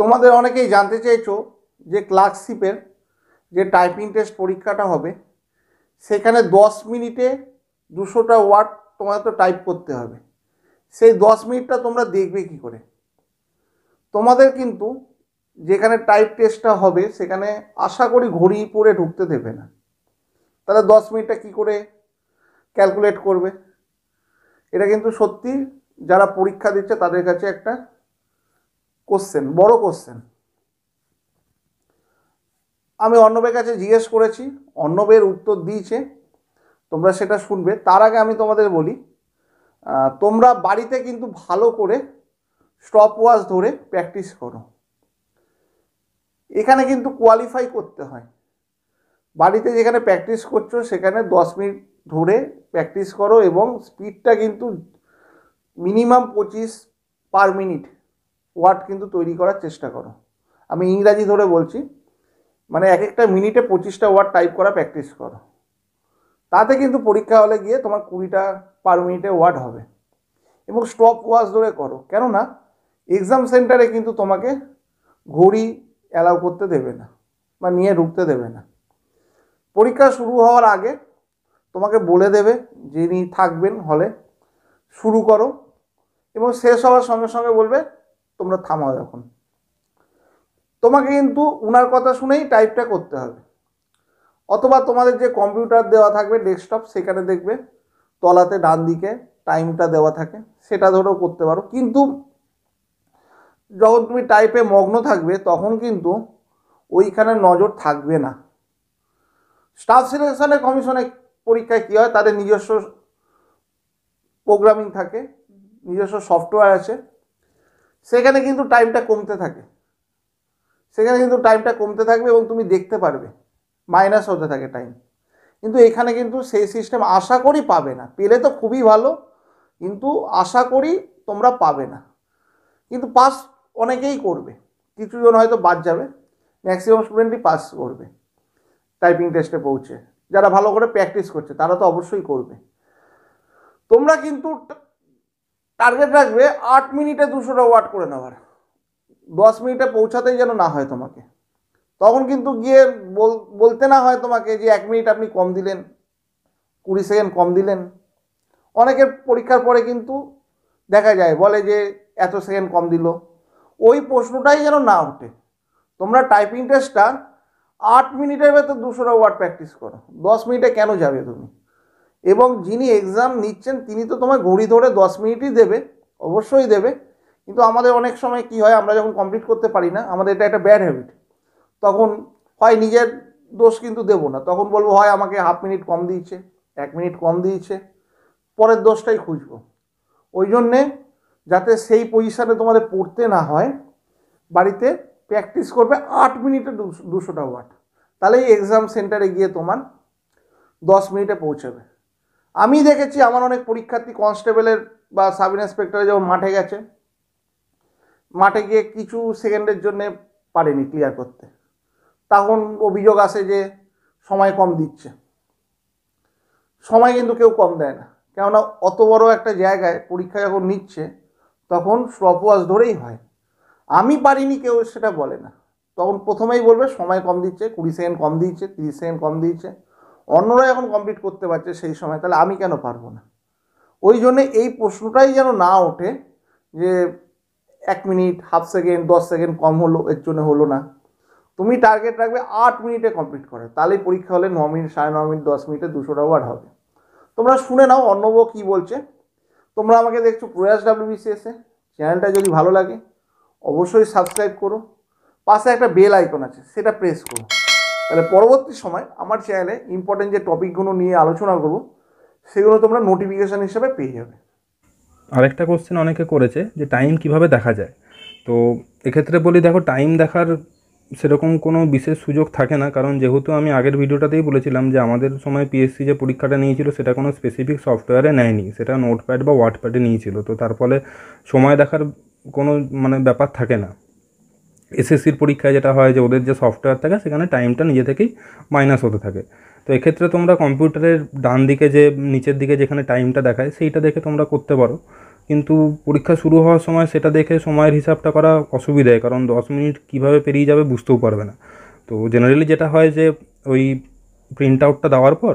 তোমাদের অনেকেই জানতে চেয়েছো যে ক্লার্কশিপের যে টাইপিং টেস্ট পরীক্ষাটা হবে সেখানে দশ মিনিটে দুশোটা ওয়ার্ড তোমাদের তো টাইপ করতে হবে সেই দশ মিনিটটা তোমরা দেখবে কি করে তোমাদের কিন্তু যেখানে টাইপ টেস্টটা হবে সেখানে আশা করি ঘড়ি পরে ঢুকতে দেবে না তাহলে দশ মিনিটটা কি করে ক্যালকুলেট করবে এটা কিন্তু সত্যি যারা পরীক্ষা দিচ্ছে তাদের কাছে একটা কোশ্চেন বড় কোশ্চেন আমি অর্ণবের কাছে জিজ্ঞেস করেছি অন্নবের উত্তর দিয়েছে তোমরা সেটা শুনবে তার আগে আমি তোমাদের বলি তোমরা বাড়িতে কিন্তু ভালো করে স্টপ ওয়াচ ধরে প্র্যাকটিস করো এখানে কিন্তু কোয়ালিফাই করতে হয় বাড়িতে যেখানে প্র্যাকটিস করছো সেখানে দশ মিনিট ধরে প্র্যাকটিস করো এবং স্পিডটা কিন্তু মিনিমাম পঁচিশ পার মিনিট ওয়ার্ড কিন্তু তৈরি করার চেষ্টা করো আমি ইংরাজি ধরে বলছি মানে এক একটা মিনিটে পঁচিশটা ওয়ার্ড টাইপ করা প্র্যাকটিস করো তাতে কিন্তু পরীক্ষা হলে গিয়ে তোমার কুড়িটা পার মিনিটে ওয়ার্ড হবে এবং স্টপ ওয়াচ ধরে করো কেননা এক্সাম সেন্টারে কিন্তু তোমাকে ঘড়ি অ্যালাউ করতে দেবে না বা নিয়ে ঢুকতে দেবে না পরীক্ষা শুরু হওয়ার আগে তোমাকে বলে দেবে যিনি থাকবেন হলে শুরু করো এবং শেষ হওয়ার সঙ্গে সঙ্গে বলবে তোমরা থামাও এখন তোমাকে কিন্তু উনার কথা শুনেই টাইপটা করতে হবে অথবা তোমাদের যে কম্পিউটার দেওয়া থাকবে ডেস্কটপ সেখানে দেখবে তলাতে ডান দিকে টাইমটা দেওয়া থাকে সেটা ধরেও করতে পারো কিন্তু যখন তুমি টাইপে মগ্ন থাকবে তখন কিন্তু ওইখানে নজর থাকবে না স্টাফ সিলেকশনে কমিশনে পরীক্ষায় কী হয় তাদের নিজস্ব প্রোগ্রামিং থাকে নিজস্ব সফটওয়্যার আছে সেখানে কিন্তু টাইমটা কমতে থাকে সেখানে কিন্তু টাইমটা কমতে থাকবে এবং তুমি দেখতে পারবে মাইনাস হতে থাকে টাইম কিন্তু এখানে কিন্তু সেই সিস্টেম আশা করি পাবে না পেলে তো খুবই ভালো কিন্তু আশা করি তোমরা পাবে না কিন্তু পাস অনেকেই করবে কিছুজন হয়তো বাদ যাবে ম্যাক্সিমাম স্টুডেন্টই পাস করবে টাইপিং টেস্টে পৌঁছে যারা ভালো করে প্র্যাকটিস করছে তারা তো অবশ্যই করবে তোমরা কিন্তু টার্গেট রাখবে আট মিনিটে দুশোটা ওয়াট করে নেওয়ার দশ মিনিটে পৌঁছাতেই যেন না হয় তোমাকে তখন কিন্তু গিয়ে বলতে না হয় তোমাকে যে এক মিনিট আপনি কম দিলেন কুড়ি সেকেন্ড কম দিলেন অনেকের পরীক্ষার পরে কিন্তু দেখা যায় বলে যে এত সেকেন্ড কম দিল ওই প্রশ্নটাই যেন না ওঠে তোমরা টাইপিং টেস্টটা আট মিনিটের ভেতর দুশোটা ওয়ার্ড প্র্যাকটিস করো দশ মিনিটে কেন যাবে তুমি এবং যিনি এক্সাম নিচ্ছেন তিনি তো তোমায় ঘড়ি ধরে দশ মিনিটই দেবে অবশ্যই দেবে কিন্তু আমাদের অনেক সময় কি হয় আমরা যখন কমপ্লিট করতে পারি না আমাদের এটা একটা ব্যাড হ্যাবিট তখন হয় নিজের দোষ কিন্তু দেবো না তখন বলবো হয় আমাকে হাফ মিনিট কম দিয়েছে এক মিনিট কম দিয়েছে পরের দোষটাই খুঁজব ওই জন্যে যাতে সেই পজিশানে তোমাদের পড়তে না হয় বাড়িতে প্র্যাকটিস করবে আট মিনিটে দুশোটা ওয়াট তাহলে এই এক্সাম সেন্টারে গিয়ে তোমার দশ মিনিটে পৌঁছাবে আমি দেখেছি আমার অনেক পরীক্ষার্থী কনস্টেবলের বা সাব ইন্সপেক্টরে যেমন মাঠে গেছে মাঠে গিয়ে কিছু সেকেন্ডের জন্যে পারেনি ক্লিয়ার করতে তখন অভিযোগ আসে যে সময় কম দিচ্ছে সময় কিন্তু কেউ কম দেয় না কেননা অত বড় একটা জায়গায় পরীক্ষা যখন নিচ্ছে তখন স্টপ ওয়াচ ধরেই হয় আমি পারিনি কেউ সেটা বলে না তখন প্রথমেই বলবে সময় কম দিচ্ছে কুড়ি সেকেন্ড কম দিচ্ছে তিরিশ সেকেন্ড কম দিচ্ছে অন্যরা এখন কমপ্লিট করতে পারছে সেই সময় তাহলে আমি কেন পারবো না ওই জন্যে এই প্রশ্নটাই যেন না ওঠে যে এক মিনিট হাফ সেকেন্ড দশ সেকেন্ড কম হলো এর জন্য হলো না তুমি টার্গেট রাখবে আট মিনিটে কমপ্লিট করে তাহলেই পরীক্ষা হলে ন মিনিট সাড়ে ন মিনিট দশ মিনিটে দুশোটা ওয়ার্ড হবে তোমরা শুনে নাও অন্নব কী বলছে তোমরা আমাকে দেখছো প্রয়াস বিসিএসে চ্যানেলটা যদি ভালো লাগে অবশ্যই সাবস্ক্রাইব করো পাশে একটা বেল আইকন আছে সেটা প্রেস করো তাহলে পরবর্তী সময় আমার চ্যানেলে ইম্পর্টেন্ট যে টপিকগুলো নিয়ে আলোচনা করব সেগুলো তোমরা নোটিফিকেশান হিসেবে পেয়ে যাবে আরেকটা কোশ্চেন অনেকে করেছে যে টাইম কিভাবে দেখা যায় তো এক্ষেত্রে বলি দেখো টাইম দেখার সেরকম কোনো বিশেষ সুযোগ থাকে না কারণ যেহেতু আমি আগের ভিডিওটাতেই বলেছিলাম যে আমাদের সময় পিএসসি যে পরীক্ষাটা নিয়েছিল সেটা কোনো স্পেসিফিক সফটওয়্যারে নেয়নি সেটা নোটপ্যাড বা ওয়ার্ডপ্যাডে নিয়েছিল তো তার ফলে সময় দেখার কোনো মানে ব্যাপার থাকে না এসএসসির পরীক্ষায় যেটা হয় যে ওদের যে সফটওয়্যার থাকে সেখানে টাইমটা নিজে থেকেই মাইনাস হতে থাকে তো এক্ষেত্রে তোমরা কম্পিউটারের ডান দিকে যে নিচের দিকে যেখানে টাইমটা দেখায় সেইটা দেখে তোমরা করতে পারো কিন্তু পরীক্ষা শুরু হওয়ার সময় সেটা দেখে সময়ের হিসাবটা করা অসুবিধায় কারণ দশ মিনিট কীভাবে পেরিয়ে যাবে বুঝতেও পারবে না তো জেনারেলি যেটা হয় যে ওই প্রিন্ট আউটটা দেওয়ার পর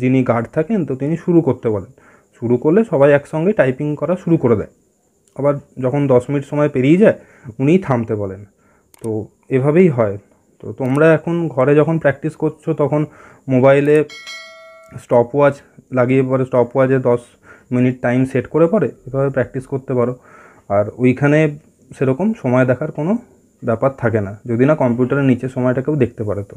যিনি গার্ড থাকেন তো তিনি শুরু করতে বলেন শুরু করলে সবাই একসঙ্গে টাইপিং করা শুরু করে দেয় আবার যখন দশ মিনিট সময় পেরিয়ে যায় উনিই থামতে বলেন তো এভাবেই হয় তো তোমরা এখন ঘরে যখন প্র্যাকটিস করছো তখন মোবাইলে স্টপ ওয়াচ লাগিয়ে পরে স্টপ ওয়াচে দশ মিনিট টাইম সেট করে পরে এভাবে প্র্যাকটিস করতে পারো আর ওইখানে সেরকম সময় দেখার কোনো ব্যাপার থাকে না যদি না কম্পিউটারের নিচে সময়টাকেও দেখতে পারে তো